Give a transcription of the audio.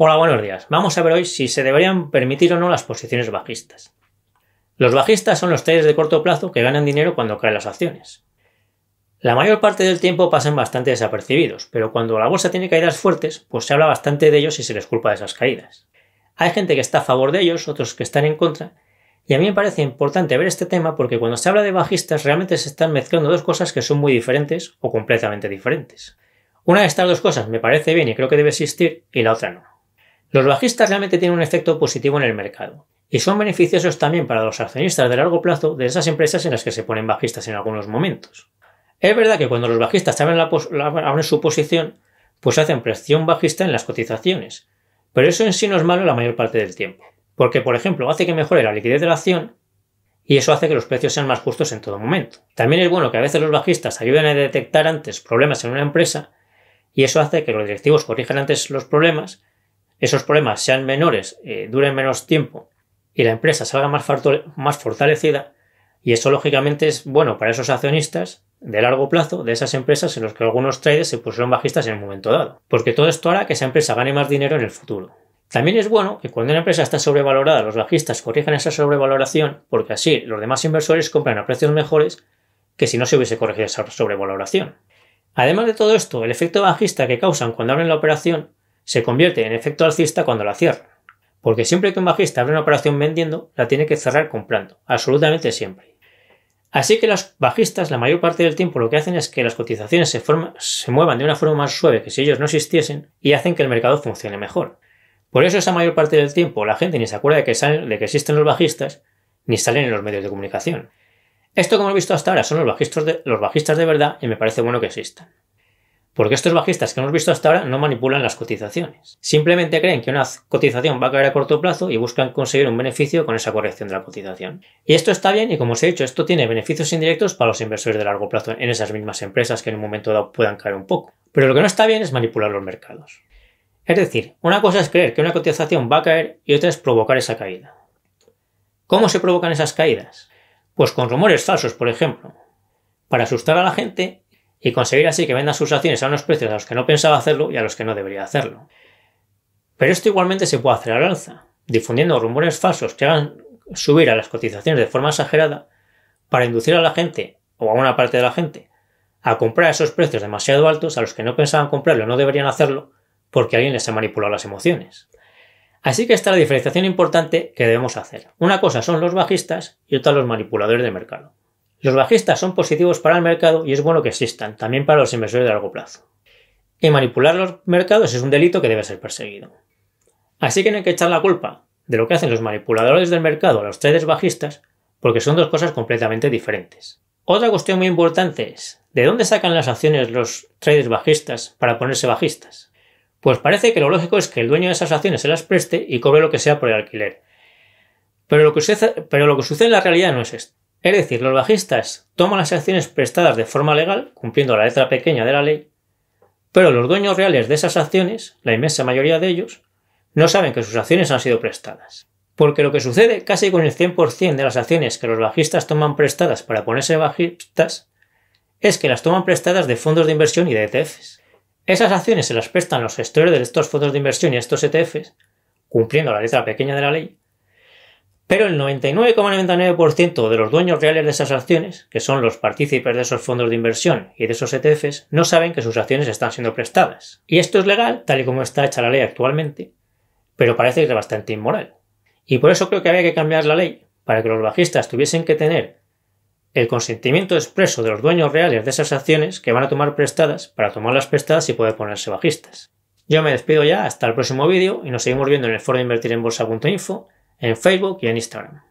Hola, buenos días. Vamos a ver hoy si se deberían permitir o no las posiciones bajistas. Los bajistas son los traders de corto plazo que ganan dinero cuando caen las acciones. La mayor parte del tiempo pasan bastante desapercibidos, pero cuando la bolsa tiene caídas fuertes, pues se habla bastante de ellos y se les culpa de esas caídas. Hay gente que está a favor de ellos, otros que están en contra, y a mí me parece importante ver este tema porque cuando se habla de bajistas realmente se están mezclando dos cosas que son muy diferentes o completamente diferentes. Una de estas dos cosas me parece bien y creo que debe existir y la otra no. Los bajistas realmente tienen un efecto positivo en el mercado y son beneficiosos también para los accionistas de largo plazo de esas empresas en las que se ponen bajistas en algunos momentos. Es verdad que cuando los bajistas abren, la su posición, pues hacen presión bajista en las cotizaciones, pero eso en sí no es malo la mayor parte del tiempo, porque por ejemplo hace que mejore la liquidez de la acción y eso hace que los precios sean más justos en todo momento. También es bueno que a veces los bajistas ayuden a detectar antes problemas en una empresa y eso hace que los directivos corrijan antes los problemas esos problemas sean menores, eh, duren menos tiempo y la empresa salga más, más fortalecida, y eso lógicamente es bueno para esos accionistas de largo plazo de esas empresas en las que algunos traders se pusieron bajistas en el momento dado, porque todo esto hará que esa empresa gane más dinero en el futuro. También es bueno que cuando una empresa está sobrevalorada, los bajistas corrijan esa sobrevaloración, porque así los demás inversores compran a precios mejores que si no se hubiese corregido esa sobrevaloración. Además de todo esto, el efecto bajista que causan cuando abren la operación se convierte en efecto alcista cuando la cierra. Porque siempre que un bajista abre una operación vendiendo, la tiene que cerrar comprando, absolutamente siempre. Así que los bajistas la mayor parte del tiempo lo que hacen es que las cotizaciones se, muevan de una forma más suave que si ellos no existiesen y hacen que el mercado funcione mejor. Por eso esa mayor parte del tiempo la gente ni se acuerda de que, de que existen los bajistas ni salen en los medios de comunicación. Esto como he visto hasta ahora son los de, los bajistas de verdad y me parece bueno que existan. Porque estos bajistas que hemos visto hasta ahora no manipulan las cotizaciones. Simplemente creen que una cotización va a caer a corto plazo y buscan conseguir un beneficio con esa corrección de la cotización. Y esto está bien y como os he dicho, esto tiene beneficios indirectos para los inversores de largo plazo en esas mismas empresas que en un momento dado puedan caer un poco. Pero lo que no está bien es manipular los mercados. Es decir, una cosa es creer que una cotización va a caer y otra es provocar esa caída. ¿Cómo se provocan esas caídas? Pues con rumores falsos, por ejemplo. Para asustar a la gente, y conseguir así que vendan sus acciones a unos precios a los que no pensaba hacerlo y a los que no debería hacerlo. Pero esto igualmente se puede hacer al alza, difundiendo rumores falsos que hagan subir a las cotizaciones de forma exagerada para inducir a la gente, o a una parte de la gente, a comprar esos precios demasiado altos a los que no pensaban comprarlo o no deberían hacerlo porque alguien les ha manipulado las emociones. Así que esta es la diferenciación importante que debemos hacer. Una cosa son los bajistas y otra los manipuladores de mercado. Los bajistas son positivos para el mercado y es bueno que existan, también para los inversores de largo plazo. Y manipular los mercados es un delito que debe ser perseguido. Así que no hay que echar la culpa de lo que hacen los manipuladores del mercado a los traders bajistas, porque son dos cosas completamente diferentes. Otra cuestión muy importante es, ¿de dónde sacan las acciones los traders bajistas para ponerse bajistas? Pues parece que lo lógico es que el dueño de esas acciones se las preste y cobre lo que sea por el alquiler. Pero lo que sucede, en la realidad no es esto. Es decir, los bajistas toman las acciones prestadas de forma legal, cumpliendo la letra pequeña de la ley, pero los dueños reales de esas acciones, la inmensa mayoría de ellos, no saben que sus acciones han sido prestadas. Porque lo que sucede casi con el 100% de las acciones que los bajistas toman prestadas para ponerse bajistas es que las toman prestadas de fondos de inversión y de ETFs. Esas acciones se las prestan los gestores de estos fondos de inversión y estos ETFs, cumpliendo la letra pequeña de la ley, pero el 99,99% de los dueños reales de esas acciones, que son los partícipes de esos fondos de inversión y de esos ETFs, no saben que sus acciones están siendo prestadas. Y esto es legal, tal y como está hecha la ley actualmente, pero parece que es bastante inmoral. Y por eso creo que había que cambiar la ley, para que los bajistas tuviesen que tener el consentimiento expreso de los dueños reales de esas acciones que van a tomar prestadas para tomarlas prestadas y poder ponerse bajistas. Yo me despido ya, hasta el próximo vídeo y nos seguimos viendo en el foro de invertir en bolsa.info. Uh, Facebook y en Instagram.